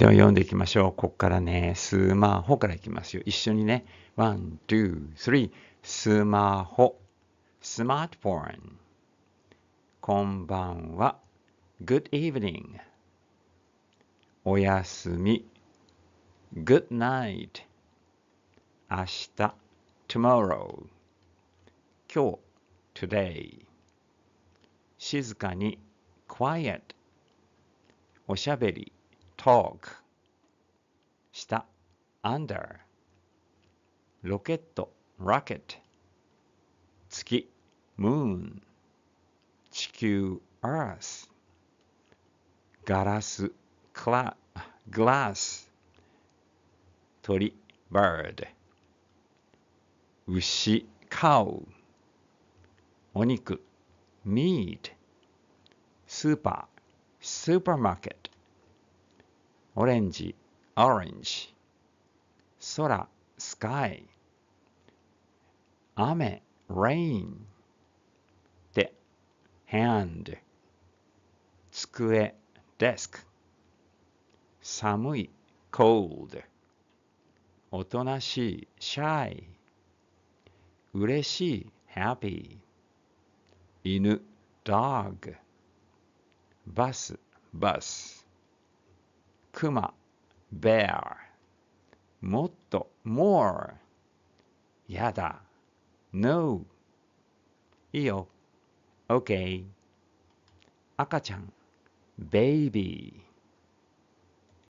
では読んでいきましょう。ここからね、スマホからいきますよ。一緒にね、ワン、ツー、スリー、スマホ、スマートフォン。こんばんは。Good evening. おやすみ。Good night. 明日。Tomorrow. 今日。Today. 静かに。Quiet. おしゃべり。talk 下 under ロケット rocket 月 moon 地球 earth ガラス cla glass 鳥 bird 牛 cow お肉 meat スーパー supermarket オレンジ、オレンジ。空、スカイ。雨、レイン。で、ハンド。机、デスク。寒い、コールド。おとなしい、シャイ。うれしい、ハッピー。犬、ダーグ。バス、バス。クマ bear もっと more やだ no いいよ OK 赤ちゃん baby